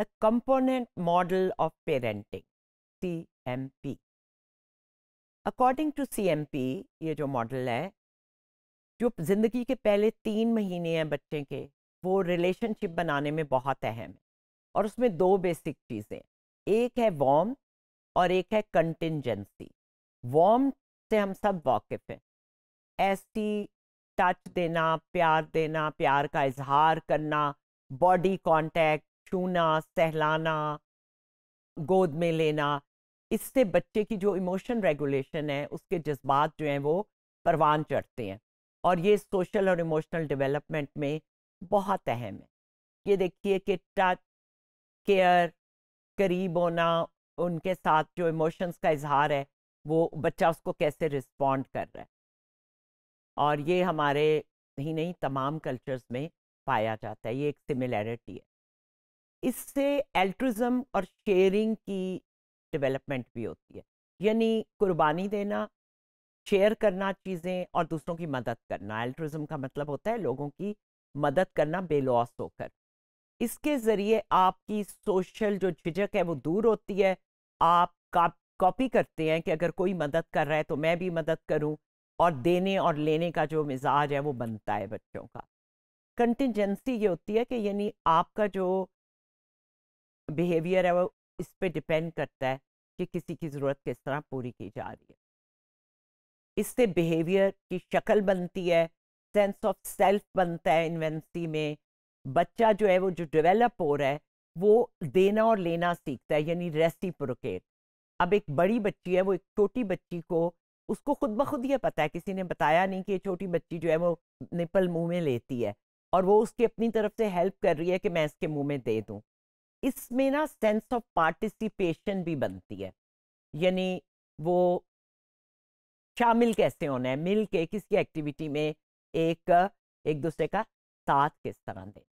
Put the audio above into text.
the component model of parenting CMP. According to C M P ये जो model है जो ज़िंदगी के पहले तीन महीने हैं बच्चे के वो रिलेशनशिप बनाने में बहुत अहम है और उसमें दो बेसिक चीज़ें एक है वॉम और एक है कंटिजेंसी वॉम से हम सब वाकिफ हैं ऐसी टच देना प्यार देना प्यार का इजहार करना बॉडी कांटेक्ट छूना सहलाना गोद में लेना इससे बच्चे की जो इमोशन रेगुलेशन है उसके जज्बात जो हैं वो परवान चढ़ते हैं और ये सोशल और इमोशनल डेवलपमेंट में बहुत अहम है ये देखिए कि टच केयर करीब होना उनके साथ जो इमोशंस का इजहार है वो बच्चा उसको कैसे रिस्पॉन्ड कर रहा है और ये हमारे ही नहीं तमाम कल्चर्स में पाया जाता है ये एक सिमिलैरिटी है इससे एल्ट्रिज्म और शेयरिंग की डेवलपमेंट भी होती है यानी कुर्बानी देना शेयर करना चीज़ें और दूसरों की मदद करना एल्ट्रिज्म का मतलब होता है लोगों की मदद करना बेलॉस होकर इसके ज़रिए आपकी सोशल जो झिझक है वो दूर होती है आप कॉपी करते हैं कि अगर कोई मदद कर रहा है तो मैं भी मदद करूं और देने और लेने का जो मिजाज है वो बनता है बच्चों का कंटिजेंसी ये होती है कि यानी आपका जो बिहेवियर है वो इस पर डिपेंड करता है कि किसी की ज़रूरत किस तरह पूरी की जा रही है इससे बिहेवियर की शक्ल बनती है सेंस ऑफ सेल्फ बनता है इन्वेंसी में बच्चा जो है वो जो डेवलप हो रहा है वो देना और लेना सीखता है यानी रेसी प्रोकेट अब एक बड़ी बच्ची है वो एक छोटी बच्ची को उसको खुद ब खुद ये पता है किसी ने बताया नहीं कि ये छोटी बच्ची जो है वो निपल मुंह में लेती है और वो उसकी अपनी तरफ से हेल्प कर रही है कि मैं इसके मुंह में दे दूं इसमें ना सेंस ऑफ पार्टिसिपेशन भी बनती है यानी वो शामिल कैसे होना है मिल के किसी एक्टिविटी में एक एक दूसरे का साथ किस तरह दे